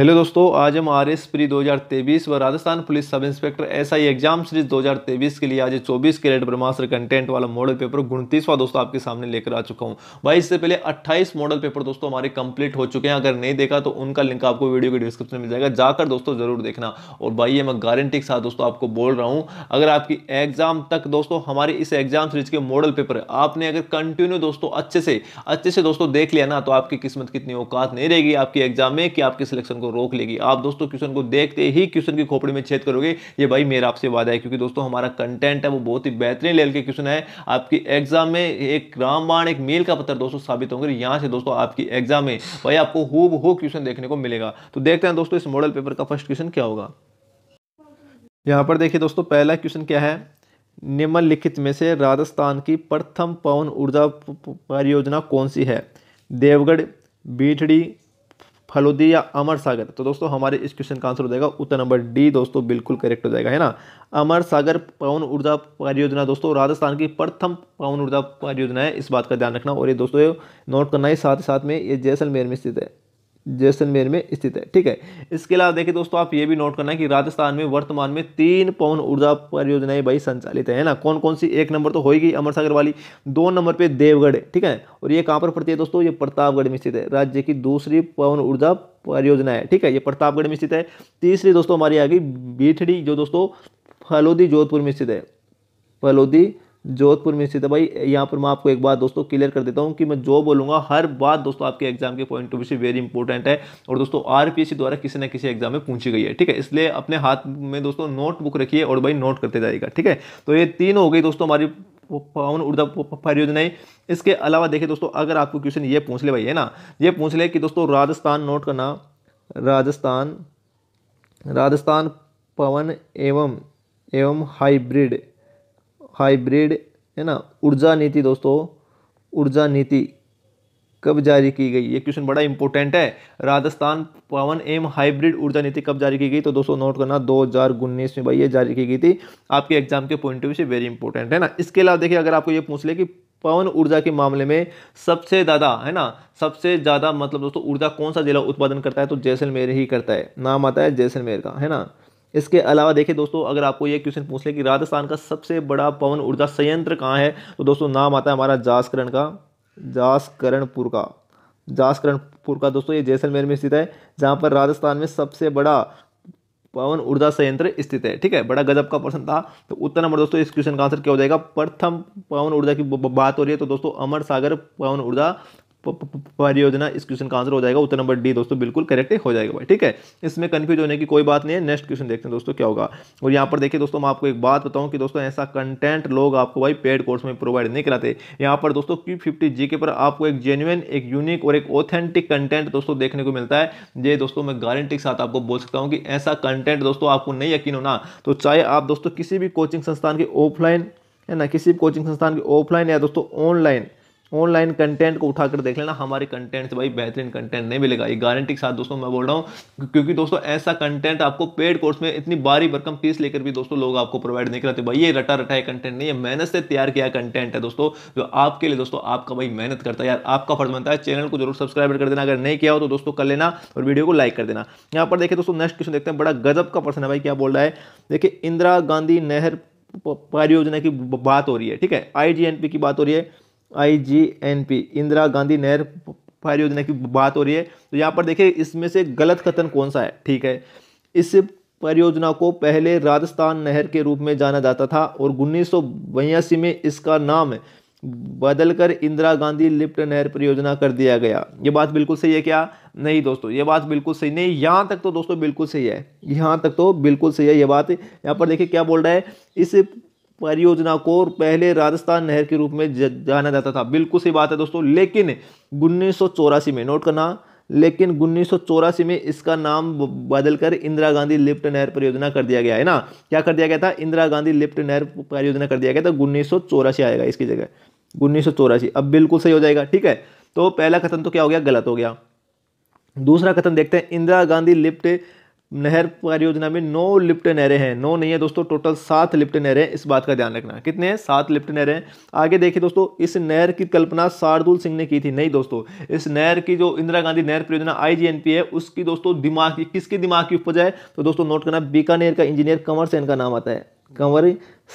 hello दोस्तों आज हम आर एस प्री दो व Rajasthan police sub inspector S I exam series 2023 के लिए आज 24 कैरेट ब्रह्मास्त्र कंटेंट वाला मॉडल पेपर उनतीसवा दोस्तों आपके सामने लेकर आ चुका हूं भाई इससे पहले 28 मॉडल पेपर दोस्तों हमारे कंप्लीट हो चुके हैं अगर नहीं देखा तो उनका लिंक आपको वीडियो के डिस्क्रिप्शन में मिल जाएगा जाकर दोस्तों जरूर देखना और भाई ये मैं गारंटी के साथ दोस्तों आपको बोल रहा हूँ अगर आपकी एग्जाम तक दोस्तों हमारे इस एग्जाम सीरीज के मॉडल पेपर आपने अगर कंटिन्यू दोस्तों अच्छे से अच्छे से दोस्तों देख लिया ना तो आपकी किस्मत कितनी औकात नहीं रहेगी आपकी एग्जाम में कि आपके सिलेक्शन को रोक लेगी आप दोस्तों क्वेश्चन को देखते ही क्वेश्चन की खोपड़ी में छेद करोगे ये भाई मेरा आपसे वादा है क्योंकि दोस्तों हमारा कंटेंट है वो बहुत ही बेहतरीन लेवल के क्वेश्चन है आपकी एग्जाम में एक रामबाण एक मेल का पत्थर दोस्तों साबित होंगे यहाँ से दोस्तों आपकी एग्जाम में भाई आपको हु क्वेश्चन देखने को मिलेगा तो देखते हैं दोस्तों इस मॉडल पेपर का फर्स्ट क्वेश्चन क्या होगा यहाँ पर देखिए दोस्तों पहला क्वेश्चन क्या है निम्नलिखित में से राजस्थान की प्रथम पवन ऊर्जा परियोजना कौन सी है देवगढ़ बीठड़ी फलोदी या अमर सागर तो दोस्तों हमारे इस क्वेश्चन का आंसर हो जाएगा उत्तर नंबर डी दोस्तों बिल्कुल करेक्ट हो जाएगा है ना अमर सागर पवन ऊर्जा परियोजना दोस्तों राजस्थान की प्रथम पवन ऊर्जा परियोजना है इस बात का ध्यान रखना और ये दोस्तों नोट करना है साथ ही साथ में ये जैसलमेर में स्थित है जैसलमेर में स्थित है ठीक है इसके अलावा देखिए दोस्तों आप ये भी नोट करना है कि राजस्थान में वर्तमान में तीन पवन ऊर्जा परियोजनाएं भाई संचालित है ना कौन कौन सी एक नंबर तो होगी अमर सागर वाली दो नंबर पे देवगढ़ ठीक है और ये कहाँ पर पड़ती है दोस्तों ये प्रतापगढ़ में स्थित है राज्य की दूसरी पवन ऊर्जा परियोजना है ठीक है ये प्रतापगढ़ में स्थित है तीसरी दोस्तों हमारी आ गई बीठड़ी जो दोस्तों फलोदी जोधपुर में स्थित है फलोदी जोधपुर में स्थित है भाई यहाँ पर मैं आपको एक बात दोस्तों क्लियर कर देता हूँ कि मैं जो बोलूँगा हर बात दोस्तों आपके एग्जाम के पॉइंट ऑफ व्यू से वेरी इंपॉर्टेंट है और दोस्तों आर द्वारा किसी न किसी एग्जाम में पूछी गई है ठीक है इसलिए अपने हाथ में दोस्तों नोटबुक रखिए और भाई नोट करते जाएगा ठीक है तो ये तीन हो गई दोस्तों हमारी पवन ऊर्जा परियोजनाएं इसके अलावा देखिए दोस्तों अगर आपको क्वेश्चन ये पूछ ले भाई है ना ये पूछ ले कि दोस्तों राजस्थान नोट करना राजस्थान राजस्थान पवन एवं एवं हाइब्रिड हाइब्रिड है ना ऊर्जा नीति दोस्तों ऊर्जा नीति कब जारी की गई ये क्वेश्चन बड़ा इंपॉर्टेंट है राजस्थान पवन एम हाइब्रिड ऊर्जा नीति कब जारी की गई तो दोस्तों नोट करना दो हज़ार उन्नीस में भाई ये जारी की गई थी आपके एग्जाम के पॉइंट ऑफ व्यू से वेरी इंपॉर्टेंट है ना इसके अलावा देखिए अगर आपको ये पूछ ले कि पवन ऊर्जा के मामले में सबसे ज़्यादा है ना सबसे ज़्यादा मतलब दोस्तों ऊर्जा कौन सा जिला उत्पादन करता है तो जैसलमेर ही करता है नाम आता है जैसलमेर का है ना इसके अलावा देखिए दोस्तों अगर आपको ये क्वेश्चन पूछ ले कि राजस्थान का सबसे बड़ा पवन ऊर्जा संयंत्र कहाँ है तो दोस्तों नाम आता है हमारा जासकरण का जासकरणपुर का जासकरणपुर का दोस्तों ये जैसलमेर में स्थित है जहाँ पर राजस्थान में सबसे बड़ा पवन ऊर्जा संयंत्र स्थित है ठीक है बड़ा गजब का प्रश्न था तो उत्तर नंबर दोस्तों इस क्वेश्चन का आंसर क्या हो जाएगा प्रथम पवन ऊर्जा की बात हो रही है तो दोस्तों अमर सागर पवन ऊर्जा परियोजना इस क्वेश्चन का आंसर हो जाएगा उत्तर नंबर डी दोस्तों बिल्कुल करेक्ट हो जाएगा भाई ठीक है इसमें कन्फ्यूज होने की कोई बात नहीं है नेक्स्ट क्वेश्चन देखते हैं दोस्तों क्या होगा और यहाँ पर देखिए दोस्तों मैं आपको एक बात बताऊँ कि दोस्तों ऐसा कंटेंट लोग आपको भाई पेड कोर्स में प्रोवाइड नहीं कराते यहाँ पर दोस्तों क्यू फिफ्टी के पर आपको एक जेन्यून एक यूनिक और एक ऑथेंटिक कंटेंट दोस्तों देखने को मिलता है ये दोस्तों मैं गारंटी के साथ आपको बोल सकता हूँ कि ऐसा कंटेंट दोस्तों आपको नहीं यकीन होना तो चाहे आप दोस्तों किसी भी कोचिंग संस्थान के ऑफलाइन है ना किसी भी कोचिंग संस्थान के ऑफलाइन या दोस्तों ऑनलाइन ऑनलाइन कंटेंट को उठाकर देख लेना हमारे कंटेंट से भाई बेहतरीन कंटेंट नहीं मिलेगा ये गारंटी के साथ दोस्तों मैं बोल रहा हूँ क्योंकि दोस्तों ऐसा कंटेंट आपको पेड कोर्स में इतनी बारी भरकम फीस लेकर भी दोस्तों लोग आपको प्रोवाइड नहीं कराते भाई ये रटा रटा है कंटेंट नहीं है मेहनत से तैयार किया कंटेंट है दोस्तों जो आपके लिए दोस्तों आपका भाई मेहनत करता है यार आपका फर्ज बनता है चैनल को जरूर सब्सक्राइब कर देना अगर नहीं किया हो तो दोस्तों कर लेना और वीडियो को लाइक कर देना यहाँ पर देखिए दोस्तों नेक्स्ट क्वेश्चन देखते हैं बड़ा गजब का पर्सन है भाई क्या बोल रहा है देखिए इंदिरा गांधी नहर परियोजना की बात हो रही है ठीक है आई की बात हो रही है I G N P Indira Gandhi नहर परियोजना की बात हो रही है तो यहाँ पर देखिए इसमें से गलत कथन कौन सा है ठीक है इस परियोजना को पहले राजस्थान नहर के रूप में जाना जाता था और उन्नीस में इसका नाम बदलकर इंदिरा गांधी लिफ्ट नहर परियोजना कर दिया गया ये बात बिल्कुल सही है क्या नहीं दोस्तों ये बात बिल्कुल सही नहीं यहाँ तक तो दोस्तों बिल्कुल सही है यहाँ तक तो बिल्कुल सही है ये बात यहाँ पर देखिए क्या बोल रहा है इस परियोजना को पहले राजस्थान नहर के रूप में जाना जाता था बिल्कुल सही बात है दोस्तों लेकिन उन्नीस में नोट करना लेकिन उन्नीस में इसका नाम बदलकर इंदिरा गांधी लिफ्ट नहर परियोजना कर दिया गया है ना क्या कर दिया गया था इंदिरा गांधी लिफ्ट नहर परियोजना कर दिया गया था उन्नीस आएगा इसकी जगह उन्नीस अब बिल्कुल सही हो जाएगा ठीक है तो पहला कथन तो क्या हो गया गलत हो गया दूसरा कथन देखते हैं इंदिरा गांधी लिफ्ट नहर परियोजना में नौ लिफ्ट नहरें हैं नौ नहीं है दोस्तों टोटल सात लिप्टन नहरें इस बात का ध्यान रखना कितने हैं सात लिप्ट नहरें हैं आगे देखिए दोस्तों इस नहर की कल्पना शार्दुल सिंह ने की थी नहीं दोस्तों इस नहर की जो इंदिरा गांधी नहर परियोजना आईजीएनपी है उसकी दोस्तों दिमाग की किसके दिमाग की उपज है तो दोस्तों नोट करना बीकानेर का इंजीनियर कंवर सेन का नाम आता है कंवर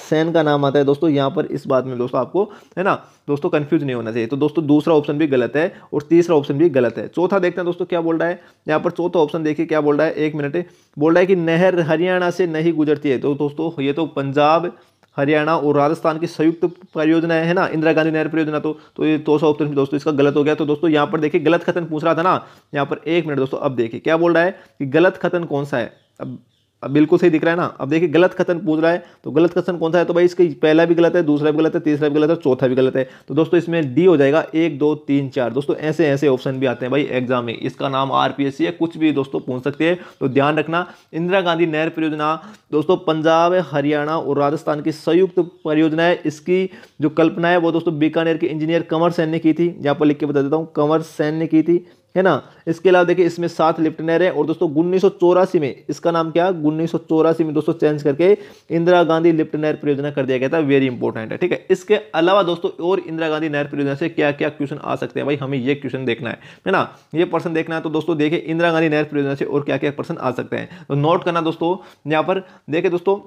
सैन का नाम आता है दोस्तों यहाँ पर इस बात में दोस्तों आपको है ना दोस्तों कंफ्यूज नहीं होना चाहिए तो दोस्तों दूसरा ऑप्शन भी गलत है और तीसरा ऑप्शन भी गलत है चौथा देखते हैं दोस्तों क्या बोल रहा है यहाँ पर चौथा ऑप्शन देखिए क्या बोल रहा है एक मिनट बोल रहा है कि नहर हरियाणा से नहीं गुजरती है तो दोस्तों ये तो पंजाब हरियाणा और राजस्थान की संयुक्त परियोजना है ना इंदिरा गांधी नहर परियोजना तो तो ये तो सौ ऑप्शन दोस्तों इसका गलत हो गया तो दोस्तों यहाँ पर देखिए गलत कथन पूछ रहा था ना यहाँ पर एक मिनट दोस्तों अब देखिए क्या बोल रहा है कि गलत कथन कौन सा है अब अब बिल्कुल सही दिख रहा है ना अब देखिए गलत कथन पूछ रहा है तो गलत कथन कौन सा है तो भाई इसका पहला भी गलत है दूसरा भी गलत है तीसरा भी गलत है चौथा भी गलत है तो दोस्तों इसमें डी हो जाएगा एक दो तीन चार दोस्तों ऐसे ऐसे ऑप्शन भी आते हैं भाई एग्जाम में इसका नाम आर है कुछ भी दोस्तों पूछ सकते हैं तो ध्यान रखना इंदिरा गांधी नहर परियोजना दोस्तों पंजाब हरियाणा और राजस्थान की संयुक्त परियोजना है इसकी जो कल्पना है वो दोस्तों बीकानेर के इंजीनियर कंवर सैन ने की थी यहाँ पर लिख के बता देता हूँ कंवर सैन ने की थी है ना इसके अलावा देखिए इसमें सात लिफ्टनर हैं और दोस्तों उन्नीस में इसका नाम क्या उन्नीस में दोस्तों चेंज करके इंदिरा गांधी लिफ्ट नहर परियोजना कर दिया गया था वेरी इंपॉर्टेंट है ठीक है इसके अलावा दोस्तों और इंदिरा गांधी नहर परियोजना से क्या क्या क्वेश्चन आ सकते हैं भाई हमें ये क्वेश्चन देखना है है ना ये पर्सन देखना है तो दोस्तों देखिए इंदिरा गांधी नहर परियोजना से और क्या क्या पर्सन आ सकते हैं तो नोट करना दोस्तों यहाँ पर देखे दोस्तों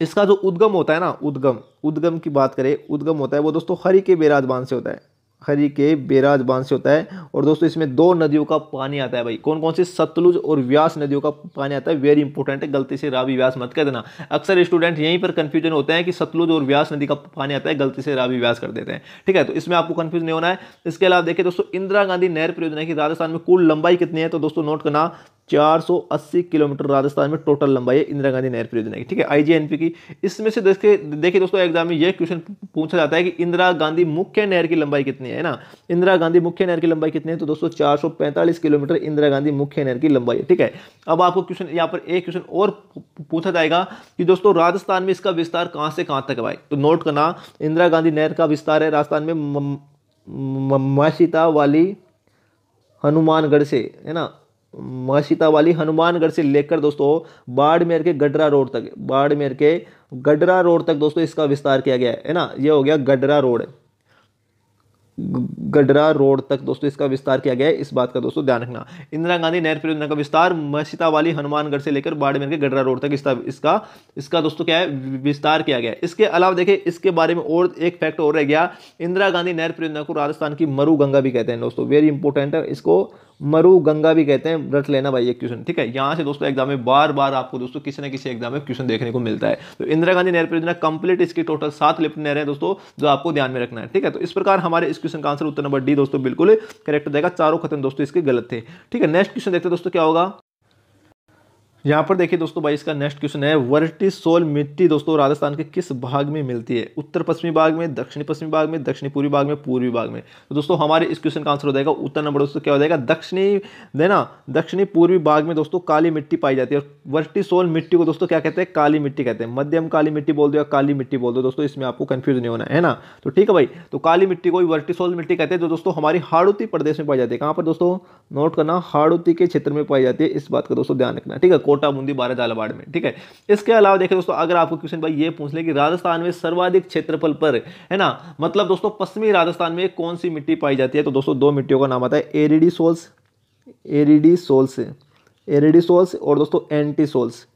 इसका जो उद्गम होता है ना उद्गम उद्गम की बात करें उद्गम होता है वो दोस्तों हरि के बेराजबान से होता है खरी के बेराज बांध से होता है और दोस्तों इसमें दो नदियों का पानी आता है भाई कौन कौन सी सतलुज और व्यास नदियों का पानी आता है वेरी इंपॉर्टेंट है गलती से रावी व्यास मत कर देना अक्सर स्टूडेंट यहीं पर कन्फ्यूजन होते हैं कि सतलुज और व्यास नदी का पानी आता है गलती से रावी व्यास कर देते हैं ठीक है तो इसमें आपको कन्फ्यूज नहीं होना है इसके अलावा देखिए दोस्तों इंदिरा गांधी नहर परियोजना की राजस्थान में कुल लंबाई कितनी है तो दोस्तों नोट करना 480 किलोमीटर राजस्थान में टोटल लंबाई है इंदिरा गांधी नहर परियोजना की ठीक है आईजीएनपी की इसमें से देखिए देखिए दोस्तों एग्जाम में यह क्वेश्चन पूछा जाता है कि इंदिरा गांधी मुख्य नहर की लंबाई कितनी है ना इंदिरा गांधी मुख्य नहर की लंबाई कितनी है तो दोस्तों पैंतालीस किलोमीटर इंदिरा गांधी मुख्य नहर की लंबाई है ठीक है अब आपको क्वेश्चन यहाँ पर एक क्वेश्चन और पूछा जाएगा कि दोस्तों राजस्थान में इसका विस्तार कहाँ से कहाँ तक भाई तो नोट करना इंदिरा गांधी नहर का विस्तार है राजस्थान में मशिता वाली हनुमानगढ़ से है ना माशिता वाली हनुमानगढ़ से लेकर दोस्तों बाड़मेर के गडरा रोड तक बाड़मेर के गडरा रोड तक दोस्तों इसका विस्तार किया गया है ना ये हो गया गडरा रोड गडरा रोड तक दोस्तों इसका विस्तार किया गया है इस बात का दोस्तों ध्यान रखना इंदिरा गांधी नहर परियोजना का विस्तार मसीता वाली हनुमानगढ़ से लेकर बाड़मेर के गडरा रोड तक इसका इसका इसका दोस्तों क्या है विस्तार किया गया है इसके अलावा देखिए इसके बारे में और एक फैक्ट और रह गया इंदिरा गांधी नहर परियोजना को राजस्थान की मरु गंगा भी कहते हैं दोस्तों वेरी इंपॉर्टेंट है इसको मरु गंगा भी कहते हैं रट लेना भाई ये क्वेश्चन ठीक है यहाँ से दोस्तों एग्जाम में बार बार आपको दोस्तों किसी न किसी एग्जाम में क्वेश्चन देखने को मिलता है तो इंदिरा गांधी नहर परियोजना कंप्लीट इसकी टोटल सात लिफ्ट नहर है दोस्तों जो आपको ध्यान में रखना है ठीक है तो इस प्रकार हमारे इस क्वेश्चन का आंसर उत्तर नंबर डी दोस्तों बिल्कुल करेक्ट देगा चारों खत्म दोस्तों इसके गलत थे ठीक है नेक्स्ट क्वेश्चन देखते दोस्तों क्या होगा यहाँ पर देखिए दोस्तों भाई इसका नेक्स्ट क्वेश्चन है वर्टिसोल मिट्टी दोस्तों राजस्थान के किस भाग में मिलती है उत्तर पश्चिमी भाग में दक्षिणी पश्चिमी भाग में दक्षिणी पूर्वी भाग में पूर्वी भाग में तो दोस्तों हमारे इस क्वेश्चन का आंसर हो जाएगा उत्तर नंबर दोस्तों क्या हो जाएगा दक्षिणी देना दक्षिणी पूर्वी भाग में दोस्तों काली मिट्टी पाई जाती है और वर्टिसोल मिट्टी को दोस्तों क्या कहते हैं काली मिट्टी कहते हैं मध्यम काली मिट्टी बोल दो या काली मिट्टी बोल दो दोस्तों इसमें आपको कन्फ्यूज नहीं होना है ना तो ठीक है भाई तो काली मिट्टी को वर्टिसोल मिट्टी कहते हैं जो दोस्तों हमारी हाड़ौती प्रदेश में पाई जाती है कहाँ पर दोस्तों नोट करना हाड़ूती के क्षेत्र में पाई जाती है इस बात का दोस्तों ध्यान रखना ठीक है कोटा बूंदी बारह झालावाड़ में ठीक है इसके अलावा देखें दोस्तों अगर आपको क्वेश्चन भाई ये पूछ ले कि राजस्थान में सर्वाधिक क्षेत्रफल पर है ना मतलब दोस्तों पश्चिमी राजस्थान में कौन सी मिट्टी पाई जाती है तो दोस्तों दो मिट्टियों का नाम आता है aridisols aridisols aridisols और दोस्तों एंटी सोल्स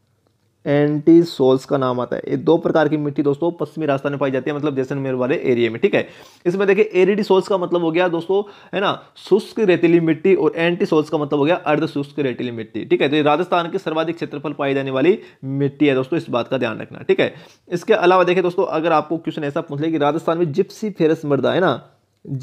एंटी सोल्स का नाम आता है ये दो प्रकार की मिट्टी दोस्तों पश्चिमी राजस्थान में पाई जाती है मतलब जैसलमेर वाले एरिया में ठीक है इसमें देखिए एरिडी सोल्स का मतलब हो गया दोस्तों है ना शुष्क रेतीली मिट्टी और एंटी सोल्स का मतलब हो गया अर्ध शुष्क रेतीली मिट्टी ठीक है तो ये राजस्थान के सर्वाधिक क्षेत्रफल पाई जाने वाली मिट्टी है दोस्तों इस बात का ध्यान रखना ठीक है इसके अलावा देखिए दोस्तों अगर आपको क्वेश्चन ऐसा पूछ ले कि राजस्थान में जिप्सी फेरस मृदा है ना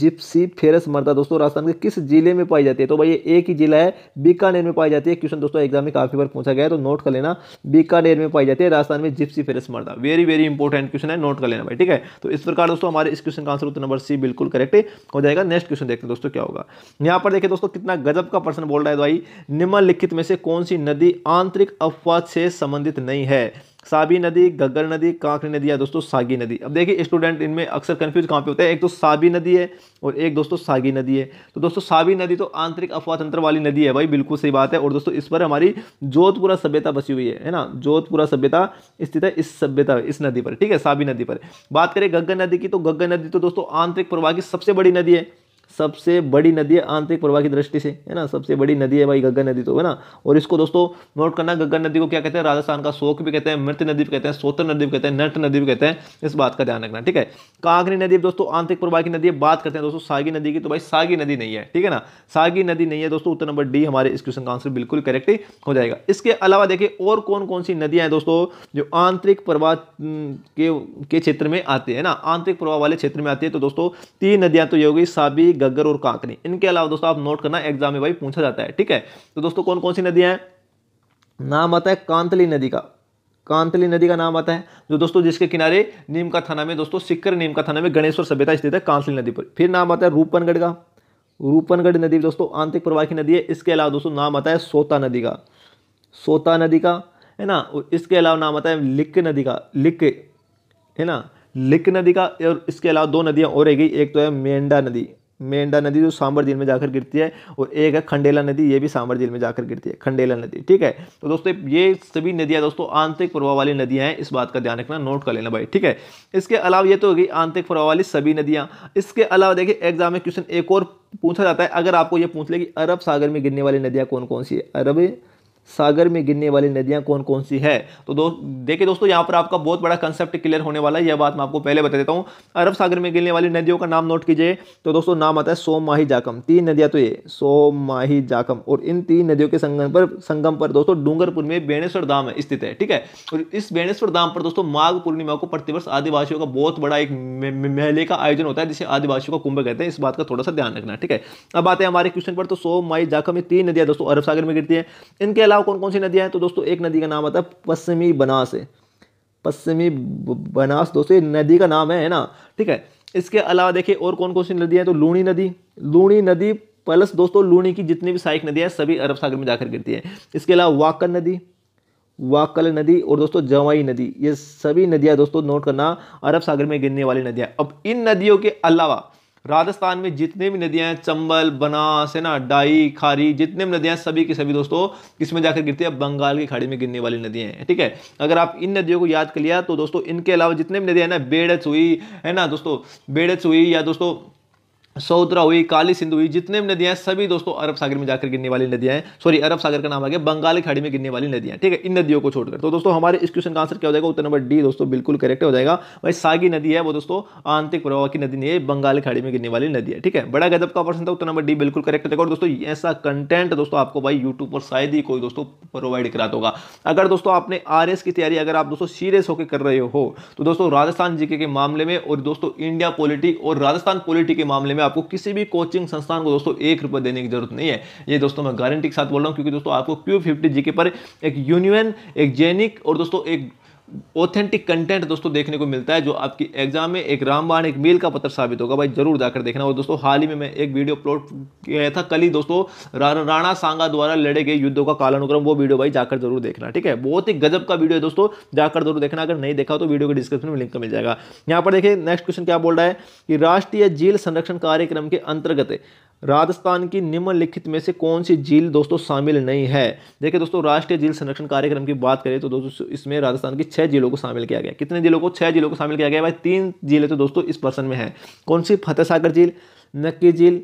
जिप्सी फेरस मर्दा दोस्तों राजस्थान के किस जिले में पाई जाती है तो भाई ये एक ही जिला है बीकानेर में पाई जाती है क्वेश्चन दोस्तों एग्जाम में काफ़ी बार पूछा गया है तो नोट कर लेना बीकानेर में पाई जाती है राजस्थान में जिप्सी फेरस मर्दा वेरी वेरी इंपॉर्टेंट क्वेश्चन है नोट कर लेना भाई ठीक है तो इस प्रकार दोस्तों हमारे इस क्वेश्चन का आंसर उत्तर नंबर सी बिल्कुल करेक्ट हो जाएगा नेक्स्ट क्वेश्चन देखते हैं दोस्तों क्या होगा यहाँ पर देखिए दोस्तों कितना गजब का प्रश्न बोल रहा है भाई निम्नलिखित में से कौन सी नदी आंतरिक अफवाह से संबंधित नहीं है साबी नदी गग्गर नदी कांकरी नदी या दोस्तों सागी नदी अब देखिए स्टूडेंट इनमें अक्सर कंफ्यूज कहाँ पे होता है एक तो साबी नदी है और एक दोस्तों सागी नदी है तो दोस्तों साबी नदी तो आंतरिक अफवाह तंत्र वाली नदी है भाई बिल्कुल सही बात है और दोस्तों इस पर हमारी जोधपुरा सभ्यता बसी हुई है है ना जोधपुरा सभ्यता स्थित है इस सभ्यता इस नदी पर ठीक है साबी नदी पर बात करें गग्गर नदी की तो गग्गर नदी तो दोस्तों आंतरिक प्रवाह की सबसे बड़ी नदी है सबसे बड़ी नदी है आंतरिक प्रवाह की दृष्टि से है ना सबसे बड़ी नदी है भाई गग्गा नदी तो है ना और इसको दोस्तों नोट करना गग्गा नदी को क्या कहते हैं राजस्थान का शोक भी कहते हैं मृत नदी भी कहते हैं सोतर नदी भी कहते हैं नट नदी भी कहते हैं इस बात का ध्यान रखना ठीक है कांगनी नदी दोस्तों आंतरिक प्रवाह की नदी है बात करते हैं दोस्तों सागी नदी की तो भाई सागी नदी नहीं है ठीक है ना सागी नदी नहीं है दोस्तों उत्तर नंबर डी हमारे इस क्वेश्चन का आंसर बिल्कुल करेक्ट हो जाएगा इसके अलावा देखिए और कौन कौन सी नदियां हैं दोस्तों जो आंतरिक प्रवाह के क्षेत्र में आती है ना आंतरिक प्रवाह वाले क्षेत्र में आती है तो दोस्तों तीन नदियां तो ये होगी साबी गग्गर और कांकनी इनके अलावा दोस्तों आप नोट करना एग्जाम में भाई पूछा जाता है ठीक है तो दोस्तों कौन कौन सी नदियाँ हैं नाम आता है कांतली नदी का कांतली नदी का नाम आता है जो दोस्तों जिसके किनारे नीम का थाना में दोस्तों सिक्कर नीम का थाना में गणेश्वर सभ्यता स्थित है कांतली नदी पर फिर नाम आता है रूपनगढ़ का रूपनगढ़ नदी दोस्तों आंतरिक प्रवाह की नदी है इसके अलावा दोस्तों नाम आता है सोता नदी का सोता नदी का है ना इसके अलावा नाम आता है लिक नदी का लिक है ना लिक नदी का और इसके अलावा दो नदियाँ और रह गई एक तो है मेंढा नदी मेंढा नदी जो सांबर झील में जाकर गिरती है और एक है खंडेला नदी ये भी सांबर झील में जाकर गिरती है खंडेला नदी ठीक है तो दोस्तों ये सभी नदियाँ दोस्तों आंतरिक प्रभाव वाली नदियाँ हैं इस बात का ध्यान रखना नोट कर लेना भाई ठीक है इसके अलावा ये तो होगी आंतरिक प्रभाव वाली सभी नदियाँ इसके अलावा देखिए एग्जाम में क्वेश्चन एक और पूछा जाता है अगर आपको ये पूछ ले कि अरब सागर में गिरने वाली नदियाँ कौन कौन सी है अरब सागर में गिरने वाली नदियां कौन कौन सी है तो दो देखिए दोस्तों यहां पर आपका बहुत बड़ा कंसेप्ट क्लियर होने वाला है यह बात मैं आपको पहले बता देता हूं अरब सागर में गिरने वाली नदियों का नाम नोट कीजिए तो दोस्तों नाम आता है माही जाकम तीन नदियां तो ये माही जाकम और इन तीन नदियों के संगम पर संगम पर दोस्तों डूंगरपुर में बेणेश्वर धाम स्थित है ठीक है और इस बेणेश्वर धाम पर दोस्तों माघ पूर्णिमा को प्रतिवर्ष आदिवासियों का बहुत बड़ा एक मेले का आयोजन होता है जिसे आदिवासियों का कुंभ कहते हैं इस बात का थोड़ा सा ध्यान रखना ठीक है अब आते हैं हमारे क्वेश्चन पर तो माही जाकम ये तीन नदियां दोस्तों अरब सागर में गिरती है इनके अलावा कौन कौन सी नदियाँ हैं तो दोस्तों एक नदी का नाम आता है पश्चिमी बनास है पश्चिमी बनास दोस्तों नदी का नाम है है ना ठीक है इसके अलावा देखिए और कौन कौन सी नदियाँ हैं तो लूणी नदी लूणी नदी प्लस दोस्तों लूणी की जितनी भी सहायक नदियाँ सभी अरब सागर में जाकर गिरती हैं इसके अलावा वाकल नदी वाकल नदी और दोस्तों जवाई नदी ये सभी नदियाँ दोस्तों नोट करना अरब सागर में गिरने वाली नदियाँ अब इन नदियों के अलावा राजस्थान में जितने भी नदियां हैं चंबल बनास है ना डाई खारी जितने भी नदियां सभी की सभी दोस्तों इसमें जाकर गिरती है बंगाल की खाड़ी में गिरने वाली नदियां हैं ठीक है अगर आप इन नदियों को याद कर लिया तो दोस्तों इनके अलावा जितने भी नदियां हैं ना बेड़च हुई है ना दोस्तों बेड़च हुई या दोस्तों सौदरा हुई काली सिंधु हुई जितने भी नदियां हैं सभी दोस्तों अरब सागर में जाकर गिरने वाली नदियां हैं सॉरी अरब सागर का नाम आ गया बंगाल खाड़ी में गिरने वाली नदियां ठीक है इन नदियों को छोड़कर तो दोस्तों हमारे इस क्वेश्चन का आंसर क्या हो जाएगा उत्तर नंबर डी दोस्तों बिल्कुल करेक्ट हो जाएगा भाई सागी नदी है वो दोस्तों आंतरिक प्रवाह की नदी नहीं है बंगाल खाड़ी में गिरने वाली नदी है ठीक है बड़ा गदब का ऑप्शन था उत्तर नंबर डी बिल्कुल करेक्ट हो जाएगा और दोस्तों ऐसा कंटेंट दोस्तों आपको भाई यूट्यूब पर शायद ही कोई दोस्तों प्रोवाइड कराता होगा अगर दोस्तों आपने आर की तैयारी अगर आप दोस्तों सीरियस होकर कर रहे हो तो दोस्तों राजस्थान जीके के मामले में और दोस्तों इंडिया पॉलिटी और राजस्थान पॉलिटी के मामले में में आपको किसी भी कोचिंग संस्थान को दोस्तों एक रुपये देने की जरूरत नहीं है ये दोस्तों मैं गारंटी के साथ बोल रहा हूँ क्योंकि दोस्तों आपको क्यू फिफ्टी जी के पर एक यूनियन एक जेनिक और दोस्तों एक ऑथेंटिक कंटेंट दोस्तों देखने को मिलता है जो आपकी एग्जाम में एक रामबाण एक मेल का पत्र साबित होगा भाई जरूर जाकर देखना और दोस्तों हाल ही में मैं एक वीडियो अपलोड किया था कल ही दोस्तों रा, राणा सांगा द्वारा लड़े गए युद्धों का कालानुक्रम वो वीडियो भाई जाकर जरूर देखना ठीक है बहुत ही गजब का वीडियो है दोस्तों जाकर जरूर देखना अगर नहीं देखा तो वीडियो के डिस्क्रिप्शन में लिंक मिल जाएगा यहाँ पर देखिए नेक्स्ट क्वेश्चन क्या बोल रहा है कि राष्ट्रीय झील संरक्षण कार्यक्रम के अंतर्गत राजस्थान की निम्नलिखित में से कौन सी झील दोस्तों शामिल नहीं है देखिए दोस्तों राष्ट्रीय झील संरक्षण कार्यक्रम की बात करें तो दोस्तों इसमें राजस्थान की छः जिलों को शामिल किया गया कितने जिलों को छः जिलों को शामिल किया गया भाई तीन जिले तो दोस्तों इस पर्सन में है कौन सी फतेह सागर झील नक्की झील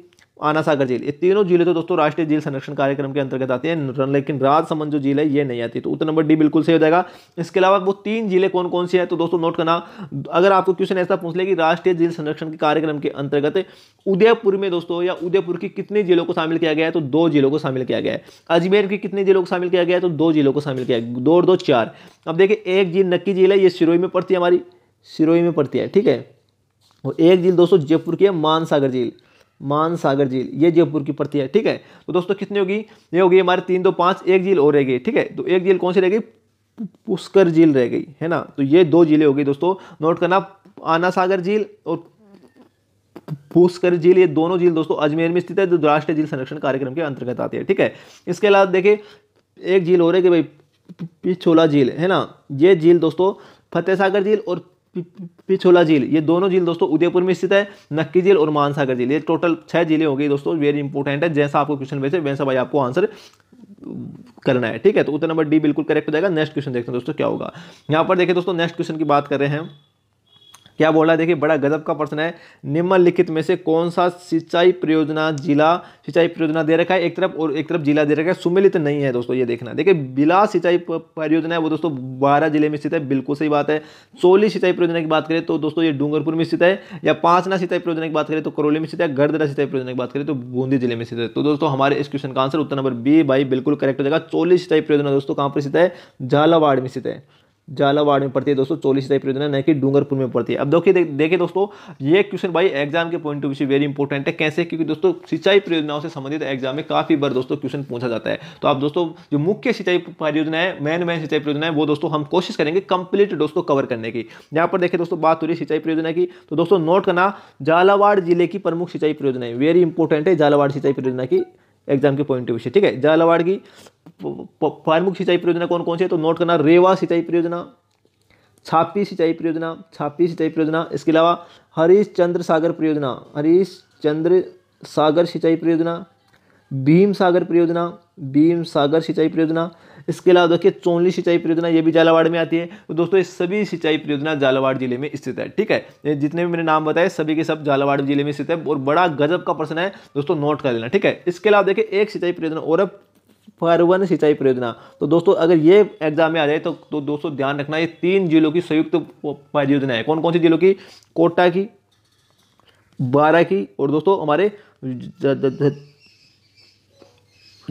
आना सागर झील ये तीनों झीलें तो दोस्तों राष्ट्रीय झील संरक्षण कार्यक्रम के अंतर्गत आती हैं लेकिन राजसमंद जो झील है ये नहीं आती तो उत्तर नंबर डी बिल्कुल सही हो जाएगा इसके अलावा वो तीन झीलें कौन कौन सी है तो दोस्तों नोट करना अगर आपको क्वेश्चन ऐसा पूछ ले कि राष्ट्रीय झील संरक्षण के कार्यक्रम के अंतर्गत उदयपुर में दोस्तों या उदयपुर की कितनी जिलों को शामिल किया गया है तो दो जिलों को शामिल किया गया है अजमेर की कितनी जिलों को शामिल किया गया है तो दो जिलों को शामिल किया गया दो और दो चार अब देखिए एक झील नक्की झील है ये सिरोही में पड़ती है हमारी सिरोही में पड़ती है ठीक है और एक झील दोस्तों जयपुर की है मानसागर झील मानसागर झील ये जयपुर की पड़ती है ठीक है तो दोस्तों कितनी होगी ये होगी हमारे तीन दो पाँच एक झील और रह गई ठीक है तो एक झील कौन सी रह गई पुष्कर झील रह गई है ना तो ये दो झीलें हो गई दोस्तों नोट करना आना सागर झील और पुष्कर झील ये दोनों झील दोस्तों अजमेर में स्थित है जो राष्ट्रीय झील संरक्षण कार्यक्रम के अंतर्गत आती है ठीक है इसके अलावा देखिए एक झील हो रही है कि भाई पिछोला झील है ना ये झील दोस्तों फतेह सागर झील और पिछोला झील ये दोनों झील दोस्तों उदयपुर में स्थित है नक्की झील और मानसागर झील ये टोटल छह झीलें हो गई दोस्तों वेरी इंपॉर्टेंट है जैसा आपको क्वेश्चन वैसे वैसा भाई आपको आंसर करना है ठीक है तो उत्तर नंबर डी बिल्कुल करेक्ट हो जाएगा नेक्स्ट क्वेश्चन देखते हैं दोस्तों क्या होगा यहाँ पर देखिए दोस्तों नेक्स्ट क्वेश्चन की बात कर रहे हैं क्या बोला देखिए बड़ा गजब का प्रश्न है निम्नलिखित में से कौन सा सिंचाई परियोजना जिला सिंचाई परियोजना दे रखा है एक तरफ और एक तरफ जिला दे रखा है सुमिलित नहीं है दोस्तों ये देखना देखिए बिला सिंचाई परियोजना है वो दोस्तों बारह जिले में स्थित है बिल्कुल सही बात है चोली सिंचाई परियोजना की बात करें तो दोस्तों ये डूंगरपुर में स्थित है या पांचना सिंचाई परियोजना की बात करें तो करौली में स्थित है गर्दरा सिंचाई परियोजना की बात करें तो बूंदी जिले में स्थित है तो दोस्तों हमारे इस क्वेश्चन का आंसर उत्तर नंबर बी भाई बिल्कुल करेक्ट हो जाएगा चोली सिंचाई परियोजना दोस्तों कहाँ पर स्थित है झालावाड़ में स्थित है झालावाड़ में पड़ती है दोस्तों चौलीस सिंचाई परियोजना न कि डूंगरपुर में पड़ती है अब देखिए देखिए दोस्तों ये क्वेश्चन भाई एग्जाम के पॉइंट ऑफ व्यू से वेरी इंपॉर्टेंट है कैसे क्योंकि दोस्तों सिंचाई परियोजनाओं से संबंधित एग्जाम में काफ़ी बार दोस्तों क्वेश्चन पूछा जाता है तो आप दोस्तों जो मुख्य सिंचाई परियोजना है मेन मेन सिंचाई परियोजना है वो दोस्तों हम कोशिश करेंगे कंप्लीट दोस्तों कवर करने की यहाँ पर देखिए दोस्तों बात हो रही है सिंचाई परियोजना की तो दोस्तों नोट करना झालावाड़ जिले की प्रमुख सिंचाई परियोजना है वेरी इंपॉर्टेंट है झालावाड़ सिंचाई परियोजना की एग्जाम के पॉइंट ऑफ व्यू से ठीक है झालावाड़ की प्रमुख सिंचाई परियोजना कौन कौन सी है तो नोट करना रेवा सिंचाई परियोजना छापी सिंचाई परियोजना छापी सिंचाई परियोजना इसके अलावा हरीश चंद्र सागर परियोजना हरीश चंद्र सागर सिंचाई परियोजना भीम सागर परियोजना भीम सागर सिंचाई परियोजना इसके अलावा देखिए चोनली सिंचाई परियोजना ये भी झालावाड़ में आती है तो दोस्तों ये सभी सिंचाई परियोजना झालावाड़ जिले में स्थित है ठीक है जितने भी मैंने नाम बताए सभी के सब झालावाड़ जिले में स्थित है और बड़ा गजब का प्रश्न है दोस्तों नोट कर लेना ठीक है इसके अलावा देखिए एक सिंचाई परियोजना और अब फॉरवन सिंचाई परियोजना तो दोस्तों अगर ये एग्जाम में आ जाए तो, तो दोस्तों ध्यान रखना ये तीन जिलों की संयुक्त परियोजना है कौन कौन सी जिलों की कोटा की बारह की और दोस्तों हमारे